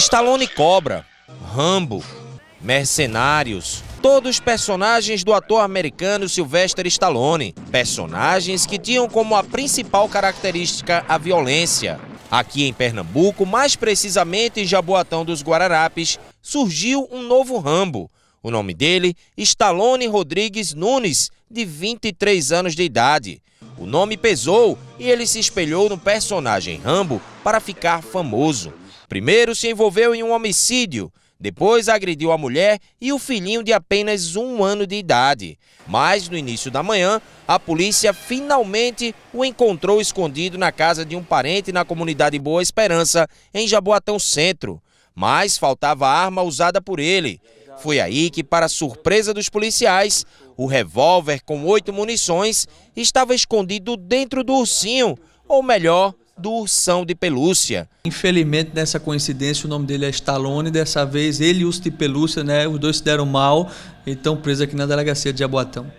Stallone Cobra, Rambo, Mercenários, todos personagens do ator americano Sylvester Stallone, personagens que tinham como a principal característica a violência. Aqui em Pernambuco, mais precisamente em Jaboatão dos Guararapes, surgiu um novo Rambo. O nome dele, Stallone Rodrigues Nunes, de 23 anos de idade. O nome pesou e ele se espelhou no personagem Rambo para ficar famoso. Primeiro se envolveu em um homicídio, depois agrediu a mulher e o filhinho de apenas um ano de idade. Mas no início da manhã, a polícia finalmente o encontrou escondido na casa de um parente na comunidade Boa Esperança, em Jaboatão Centro. Mas faltava a arma usada por ele. Foi aí que, para surpresa dos policiais, o revólver com oito munições estava escondido dentro do ursinho, ou melhor, do ursão de pelúcia. Infelizmente, nessa coincidência, o nome dele é Stallone. Dessa vez, ele e o urso de pelúcia, né? Os dois se deram mal e estão presos aqui na delegacia de Jaboatão.